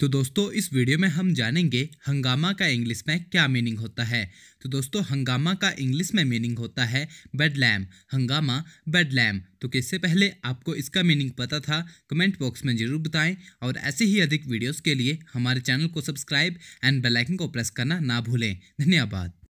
तो दोस्तों इस वीडियो में हम जानेंगे हंगामा का इंग्लिश में क्या मीनिंग होता है तो दोस्तों हंगामा का इंग्लिश में मीनिंग होता है बेडलैम हंगामा बेडलैम तो किससे पहले आपको इसका मीनिंग पता था कमेंट बॉक्स में ज़रूर बताएं और ऐसे ही अधिक वीडियोस के लिए हमारे चैनल को सब्सक्राइब एंड बेलाइकन को प्रेस करना ना भूलें धन्यवाद